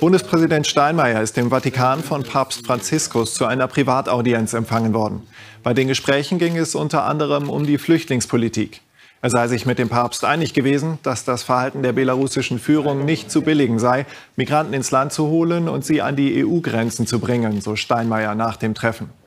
Bundespräsident Steinmeier ist im Vatikan von Papst Franziskus zu einer Privataudienz empfangen worden. Bei den Gesprächen ging es unter anderem um die Flüchtlingspolitik. Er sei sich mit dem Papst einig gewesen, dass das Verhalten der belarussischen Führung nicht zu billigen sei, Migranten ins Land zu holen und sie an die EU-Grenzen zu bringen, so Steinmeier nach dem Treffen.